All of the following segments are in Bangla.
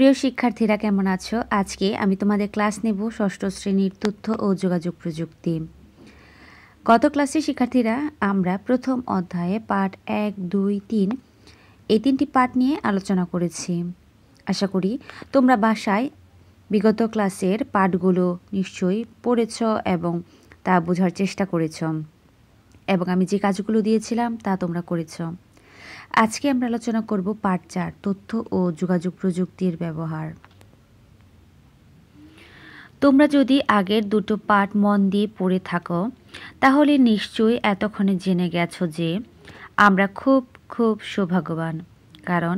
প্রিয় শিক্ষার্থীরা কেমন আছো আজকে আমি তোমাদের ক্লাস নেব ষষ্ঠ শ্রেণীর তথ্য ও যোগাযোগ প্রযুক্তি গত ক্লাসে শিক্ষার্থীরা আমরা প্রথম অধ্যায়ে পাঠ এক দুই তিন এই তিনটি পাঠ নিয়ে আলোচনা করেছি আশা করি তোমরা বাসায় বিগত ক্লাসের পাঠগুলো নিশ্চয়ই পড়েছ এবং তা বোঝার চেষ্টা করেছ এবং আমি যে কাজগুলো দিয়েছিলাম তা তোমরা করেছো আজকে আমরা আলোচনা করব পার্ট চার তথ্য ও যোগাযোগ প্রযুক্তির ব্যবহার তোমরা যদি আগের দুটো পাঠ মন দিয়ে পড়ে থাকো তাহলে নিশ্চয়ই এতক্ষণে জেনে গেছো যে আমরা খুব খুব সৌভাগ্যবান কারণ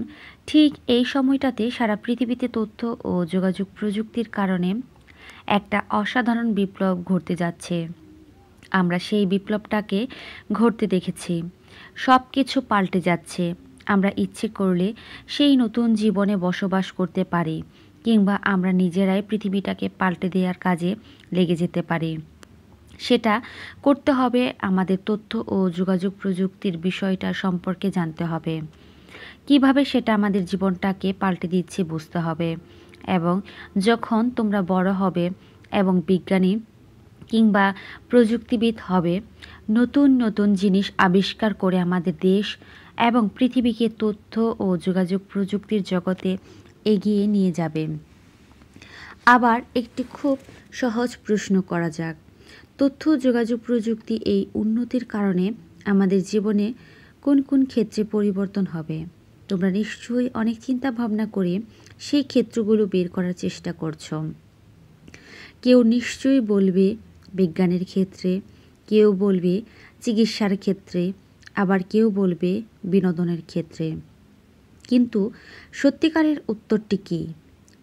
ঠিক এই সময়টাতে সারা পৃথিবীতে তথ্য ও যোগাযোগ প্রযুক্তির কারণে একটা অসাধারণ বিপ্লব ঘটতে যাচ্ছে আমরা সেই বিপ্লবটাকে ঘটতে দেখেছি সব কিছু পাল্টে যাচ্ছে আমরা ইচ্ছে করলে সেই নতুন জীবনে বসবাস করতে পারি কিংবা আমরা নিজেরাই পৃথিবীটাকে পাল্টে দেওয়ার কাজে লেগে যেতে পারি সেটা করতে হবে আমাদের তথ্য ও যোগাযোগ প্রযুক্তির বিষয়টা সম্পর্কে জানতে হবে কিভাবে সেটা আমাদের জীবনটাকে পাল্টে দিচ্ছে বুঝতে হবে এবং যখন তোমরা বড় হবে এবং বিজ্ঞানী কিংবা প্রযুক্তিবিদ হবে নতুন নতুন জিনিস আবিষ্কার করে আমাদের দেশ এবং পৃথিবীকে তথ্য ও যোগাযোগ প্রযুক্তির জগতে এগিয়ে নিয়ে যাবে আবার একটি খুব সহজ প্রশ্ন করা যাক তথ্য যোগাযোগ প্রযুক্তি এই উন্নতির কারণে আমাদের জীবনে কোন কোন ক্ষেত্রে পরিবর্তন হবে তোমরা নিশ্চয়ই অনেক চিন্তা ভাবনা করে সেই ক্ষেত্রগুলো বের করার চেষ্টা করছো কেউ নিশ্চয়ই বলবে বিজ্ঞানের ক্ষেত্রে কেউ বলবে চিকিৎসার ক্ষেত্রে আবার কেউ বলবে বিনোদনের ক্ষেত্রে কিন্তু সত্যিকারের উত্তরটি কী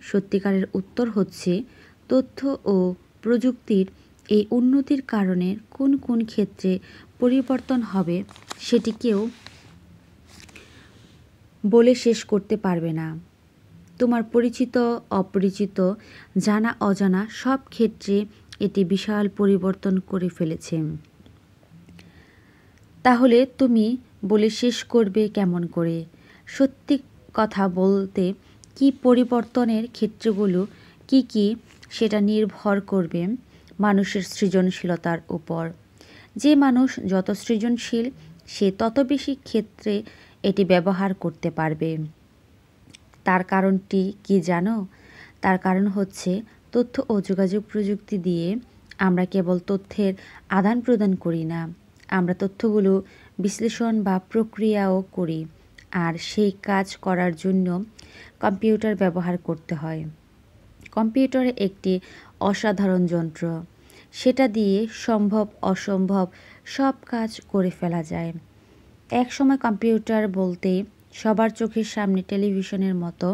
সত্যিকারের উত্তর হচ্ছে তথ্য ও প্রযুক্তির এই উন্নতির কারণে কোন কোন ক্ষেত্রে পরিবর্তন হবে সেটিকেও বলে শেষ করতে পারবে না তোমার পরিচিত অপরিচিত জানা অজানা সব ক্ষেত্রে এটি বিশাল পরিবর্তন করে ফেলেছে তাহলে তুমি বলে শেষ করবে কেমন করে সত্যি কথা বলতে কি পরিবর্তনের ক্ষেত্রগুলো কি কি সেটা নির্ভর করবে মানুষের সৃজনশীলতার উপর যে মানুষ যত সৃজনশীল সে তত বেশি ক্ষেত্রে এটি ব্যবহার করতে পারবে তার কারণটি কি জানো তার কারণ হচ্ছে তথ্য ও যোগাযোগ প্রযুক্তি দিয়ে আমরা কেবল তথ্যের আদান প্রদান করি না আমরা তথ্যগুলো বিশ্লেষণ বা প্রক্রিয়াও করি আর সেই কাজ করার জন্য কম্পিউটার ব্যবহার করতে হয় কম্পিউটার একটি অসাধারণ যন্ত্র সেটা দিয়ে সম্ভব অসম্ভব সব কাজ করে ফেলা যায় এক সময় কম্পিউটার বলতে সবার চোখের সামনে টেলিভিশনের মতো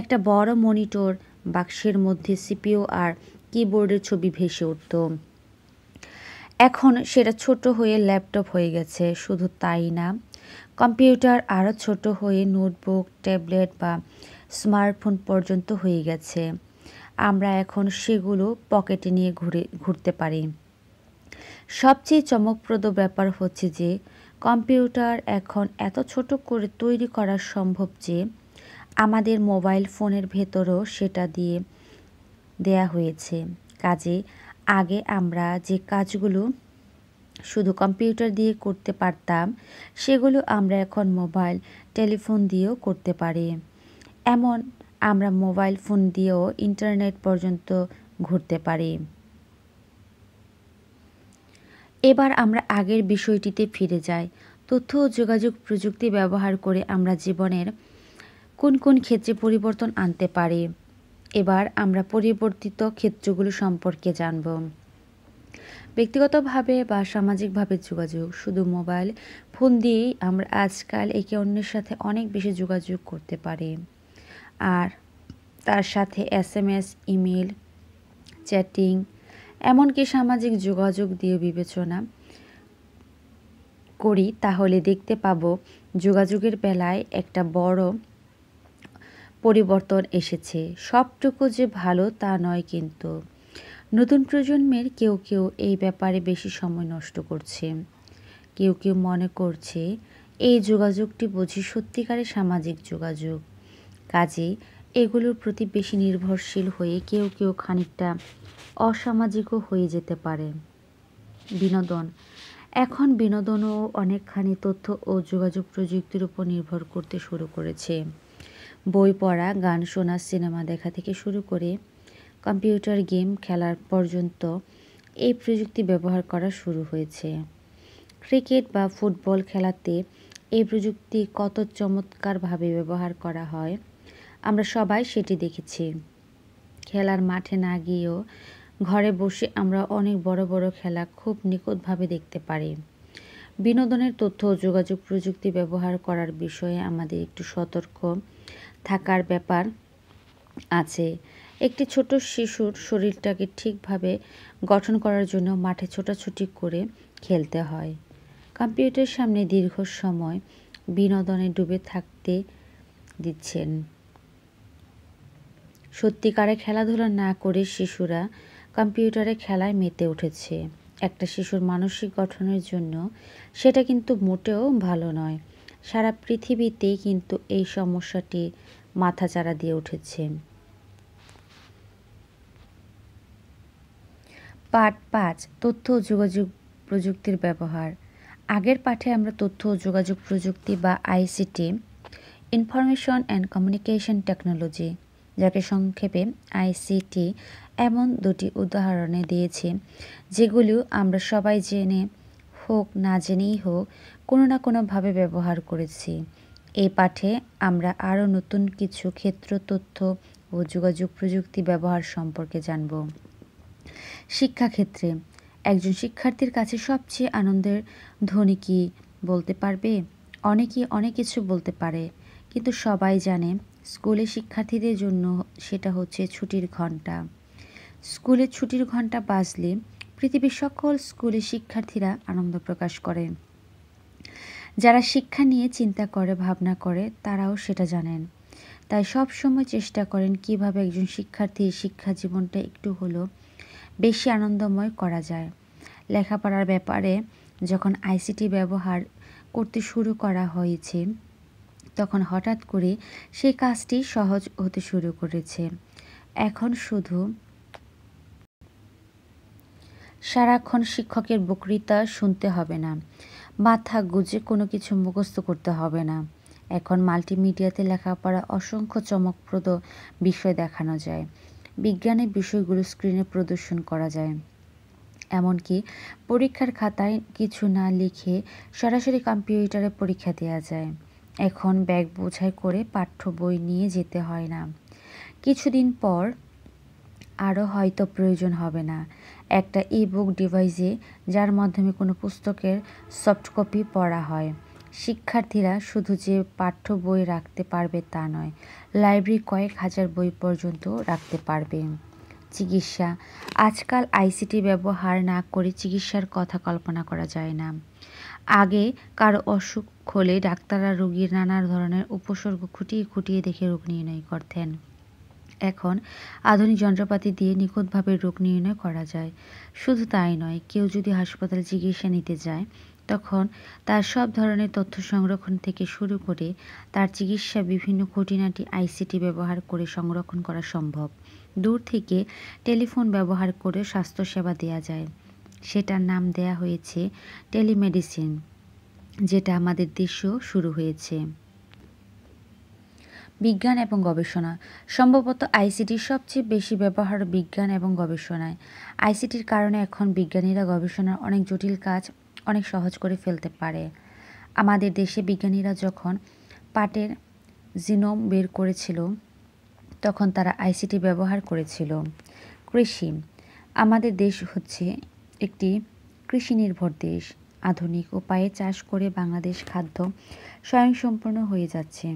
একটা বড় মনিটর বাক্সের মধ্যে সিপিও আর কিবোর্ডের ছবি ভেসে উঠত এখন সেটা ছোট হয়ে ল্যাপটপ হয়ে গেছে শুধু তাই না কম্পিউটার আরও ছোট হয়ে নোটবুক ট্যাবলেট বা স্মার্টফোন পর্যন্ত হয়ে গেছে আমরা এখন সেগুলো পকেটে নিয়ে ঘুরে ঘুরতে পারি সবচেয়ে চমকপ্রদ ব্যাপার হচ্ছে যে কম্পিউটার এখন এত ছোট করে তৈরি করা সম্ভব যে আমাদের মোবাইল ফোনের ভেতরেও সেটা দিয়ে দেয়া হয়েছে কাজে আগে আমরা যে কাজগুলো শুধু কম্পিউটার দিয়ে করতে পারতাম সেগুলো আমরা এখন মোবাইল টেলিফোন দিয়েও করতে পারি এমন আমরা মোবাইল ফোন দিয়েও ইন্টারনেট পর্যন্ত ঘুরতে পারি এবার আমরা আগের বিষয়টিতে ফিরে যাই তথ্য ও যোগাযোগ প্রযুক্তি ব্যবহার করে আমরা জীবনের কোন কোন ক্ষেত্রে পরিবর্তন আনতে পারে এবার আমরা পরিবর্তিত ক্ষেত্রগুলো সম্পর্কে জানব ব্যক্তিগতভাবে বা সামাজিকভাবে যোগাযোগ শুধু মোবাইল ফোন দিয়েই আমরা আজকাল একে অন্যের সাথে অনেক বেশি যোগাযোগ করতে পারি আর তার সাথে S M S email chatting এমনকি সামাজিক যোগাযোগ দিয়ে বিবেচনা করি তাহলে দেখতে পাব যোগাযোগের বেলায় একটা বড় পরিবর্তন এসেছে সবটুকু যে ভালো তা নয় কিন্তু নতুন প্রজন্মের কেউ কেউ এই ব্যাপারে বেশি সময় নষ্ট করছে কেউ কেউ মনে করছে এই যোগাযোগটি বুঝি সত্যিকারের সামাজিক যোগাযোগ কাজে এগুলোর প্রতি বেশি নির্ভরশীল হয়ে কেউ কেউ খানিকটা অসামাজিকও হয়ে যেতে পারে বিনোদন এখন বিনোদনও অনেকখানি তথ্য ও যোগাযোগ প্রযুক্তির উপর নির্ভর করতে শুরু করেছে বই পড়া গান শোনা সিনেমা দেখা থেকে শুরু করে কম্পিউটার গেম খেলার পর্যন্ত এই প্রযুক্তি ব্যবহার করা শুরু হয়েছে ক্রিকেট বা ফুটবল খেলাতে এই প্রযুক্তি কত চমৎকারভাবে ব্যবহার করা হয় আমরা সবাই সেটি দেখেছি খেলার মাঠে না গিয়েও ঘরে বসে আমরা অনেক বড় বড় খেলা খুব নিখুঁতভাবে দেখতে পারি বিনোদনের তথ্য ও যোগাযোগ প্রযুক্তি ব্যবহার করার বিষয়ে আমাদের একটু সতর্ক থাকার ব্যাপার আছে একটি ছোট শিশুর শরীরটাকে ঠিকভাবে গঠন করার জন্য মাঠে ছোটাছুটি করে খেলতে হয় কম্পিউটার সামনে দীর্ঘ সময় বিনোদনে ডুবে থাকতে দিচ্ছেন সত্যিকারে খেলাধুলা না করে শিশুরা কম্পিউটারে খেলায় মেতে উঠেছে একটা শিশুর মানসিক গঠনের জন্য সেটা কিন্তু মোটেও ভালো নয় সারা পৃথিবীতেই কিন্তু এই সমস্যাটি মাথাচাড়া দিয়ে উঠেছে পাঠ পাঁচ তথ্য ও যোগাযোগ প্রযুক্তির ব্যবহার আগের পাঠে আমরা তথ্য ও যোগাযোগ প্রযুক্তি বা ICT information and communication technology যাকে সংক্ষেপে আইসিটি এমন দুটি উদাহরণে দিয়েছি যেগুলিও আমরা সবাই জেনে হোক না জেনেই হোক কোনো না কোনোভাবে ব্যবহার করেছি এই পাঠে আমরা আরও নতুন কিছু ক্ষেত্র তথ্য ও যোগাযোগ প্রযুক্তি ব্যবহার সম্পর্কে জানব শিক্ষাক্ষেত্রে একজন শিক্ষার্থীর কাছে সবচেয়ে আনন্দের ধ্বনি কি বলতে পারবে অনেকেই অনেক কিছু বলতে পারে কিন্তু সবাই জানে স্কুলে শিক্ষার্থীদের জন্য সেটা হচ্ছে ছুটির ঘন্টা স্কুলে ছুটির ঘন্টা বাজলে পৃথিবীর সকল স্কুলে শিক্ষার্থীরা আনন্দ প্রকাশ করে যারা শিক্ষা নিয়ে চিন্তা করে ভাবনা করে তারাও সেটা জানেন তাই সব সময় চেষ্টা করেন কিভাবে একজন শিক্ষার্থীর শিক্ষা জীবনটা একটু হলেও বেশি আনন্দময় করা যায় লেখাপড়ার ব্যাপারে যখন আইসিটি ব্যবহার করতে শুরু করা হয়েছে তখন হঠাৎ করে সেই কাজটি সহজ হতে শুরু করেছে এখন শুধু সারাক্ষণ শিক্ষকের বক্তৃতা শুনতে হবে না মাথা গুজে কোনো কিছু মুখস্থ করতে হবে না এখন মাল্টিমিডিয়াতে লেখাপড়া অসংখ্য চমকপ্রদ বিষয় দেখানো যায় বিজ্ঞানের বিষয়গুলো স্ক্রিনে প্রদর্শন করা যায় এমনকি পরীক্ষার খাতায় কিছু না লিখে সরাসরি কম্পিউটারে পরীক্ষা দেওয়া যায় এখন ব্যাগ বোঝাই করে পাঠ্য বই নিয়ে যেতে হয় না কিছুদিন পর আরও হয়তো প্রয়োজন হবে না একটা ই বুক ডিভাইসে যার মাধ্যমে কোনো পুস্তকের সফট কপি পড়া হয় শিক্ষার্থীরা শুধু যে পাঠ্য বই রাখতে পারবে তা নয় লাইব্রেরি কয়েক হাজার বই পর্যন্ত রাখতে পারবে চিকিৎসা আজকাল আইসিটি ব্যবহার না করে চিকিৎসার কথা কল্পনা করা যায় না আগে কারো অসুখ হলে ডাক্তাররা রুগীর নানা ধরনের উপসর্গ খুঁটিয়ে খুঁটিয়ে দেখে রোগ নির্ণয় করতেন এখন আধুনিক যন্ত্রপাতি দিয়ে নিখুঁতভাবে রোগ নির্ণয় করা যায় শুধু তাই নয় কেউ যদি হাসপাতালে চিকিৎসা নিতে যায় তখন তার সব ধরনের তথ্য সংরক্ষণ থেকে শুরু করে তার চিকিৎসা বিভিন্ন খুঁটিনাটি আইসিটি ব্যবহার করে সংরক্ষণ করা সম্ভব দূর থেকে টেলিফোন ব্যবহার করে স্বাস্থ্যসেবা দেওয়া যায় সেটার নাম দেয়া হয়েছে টেলিমেডিসিন যেটা আমাদের দেশেও শুরু হয়েছে বিজ্ঞান এবং গবেষণা সম্ভবত আইসিটির সবচেয়ে বেশি ব্যবহার বিজ্ঞান এবং গবেষণায় আইসিটির কারণে এখন বিজ্ঞানীরা গবেষণার অনেক জটিল কাজ অনেক সহজ করে ফেলতে পারে আমাদের দেশে বিজ্ঞানীরা যখন পাটের জিনোম বের করেছিল তখন তারা আইসিটি ব্যবহার করেছিল কৃষি আমাদের দেশ হচ্ছে একটি কৃষি নির্ভর দেশ আধুনিক উপায়ে চাষ করে বাংলাদেশ খাদ্য স্বয়ংসম্পূর্ণ হয়ে যাচ্ছে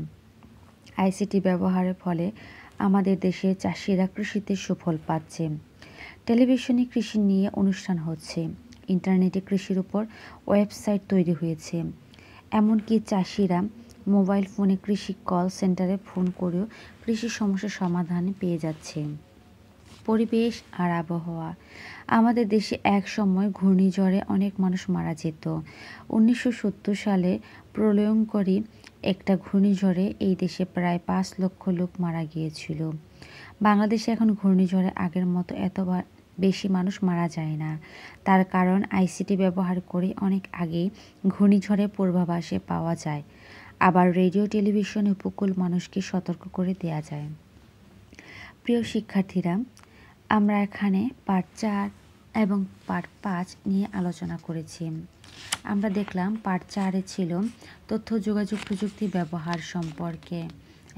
আইসিটি ব্যবহারের ফলে আমাদের দেশে চাষিরা কৃষিতে সুফল পাচ্ছে টেলিভিশনে কৃষি নিয়ে অনুষ্ঠান হচ্ছে ইন্টারনেটে কৃষির উপর ওয়েবসাইট তৈরি হয়েছে এমনকি চাষিরা মোবাইল ফোনে কৃষি কল সেন্টারে ফোন করেও কৃষি সমস্যার সমাধান পেয়ে যাচ্ছে পরিবেশ আর আবহাওয়া আমাদের দেশে এক সময় ঘূর্ণিঝড়ে অনেক মানুষ মারা যেত উনিশশো সালে প্রলয়ঙ্করী একটা ঘূর্ণিঝড়ে এই দেশে প্রায় পাঁচ লক্ষ লোক মারা গিয়েছিল বাংলাদেশে এখন ঘূর্ণিঝড়ে আগের মতো এতবার বেশি মানুষ মারা যায় না তার কারণ আইসিটি ব্যবহার করে অনেক আগেই ঘূর্ণিঝড়ের পূর্বাভাসে পাওয়া যায় আবার রেডিও টেলিভিশন উপকূল মানুষকে সতর্ক করে দেয়া যায় প্রিয় শিক্ষার্থীরা আমরা এখানে পার্ট চার এবং পার্ট পাঁচ নিয়ে আলোচনা করেছি আমরা দেখলাম পার্ট চারে ছিল তথ্য যোগাযোগ প্রযুক্তি ব্যবহার সম্পর্কে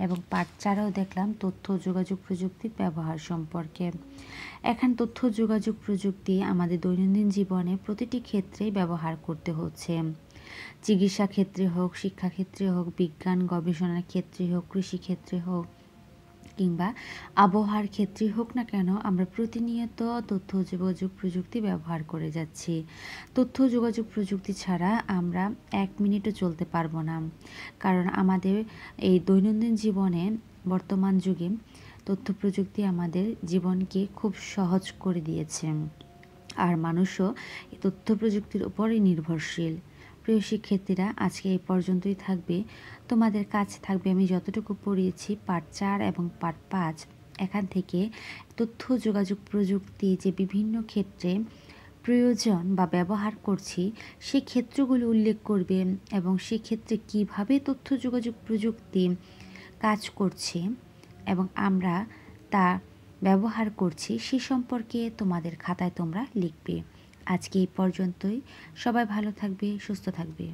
এবং পার্ট চারেও দেখলাম তথ্য যোগাযোগ প্রযুক্তির ব্যবহার সম্পর্কে এখন তথ্য যোগাযোগ প্রযুক্তি আমাদের দৈনন্দিন জীবনে প্রতিটি ক্ষেত্রেই ব্যবহার করতে হচ্ছে চিকিৎসা ক্ষেত্রে হোক শিক্ষাক্ষেত্রে হোক বিজ্ঞান গবেষণার ক্ষেত্রে হোক কৃষিক্ষেত্রে হোক কিংবা আবহাওয়ার ক্ষেত্রে হোক না কেন আমরা প্রতিনিয়ত তথ্য যোগাযোগ প্রযুক্তি ব্যবহার করে যাচ্ছি তথ্য যোগাযোগ প্রযুক্তি ছাড়া আমরা এক মিনিটও চলতে পারবো না কারণ আমাদের এই দৈনন্দিন জীবনে বর্তমান যুগে তথ্য প্রযুক্তি আমাদের জীবনকে খুব সহজ করে দিয়েছে আর মানুষও তথ্য প্রযুক্তির উপরই নির্ভরশীল প্রিয় শিক্ষার্থীরা আজকে এই পর্যন্তই থাকবে তোমাদের কাছে থাকবে আমি যতটুকু পড়িয়েছি পার্ট চার এবং পার্ট পাঁচ এখান থেকে তথ্য যোগাযোগ প্রযুক্তি যে বিভিন্ন ক্ষেত্রে প্রয়োজন বা ব্যবহার করছি সে ক্ষেত্রগুলো উল্লেখ করবে এবং সেক্ষেত্রে কিভাবে তথ্য যোগাযোগ প্রযুক্তি কাজ করছে এবং আমরা তা ব্যবহার করছি সে সম্পর্কে তোমাদের খাতায় তোমরা লিখবে আজকে এই পর্যন্তই সবাই ভালো থাকবে সুস্থ থাকবে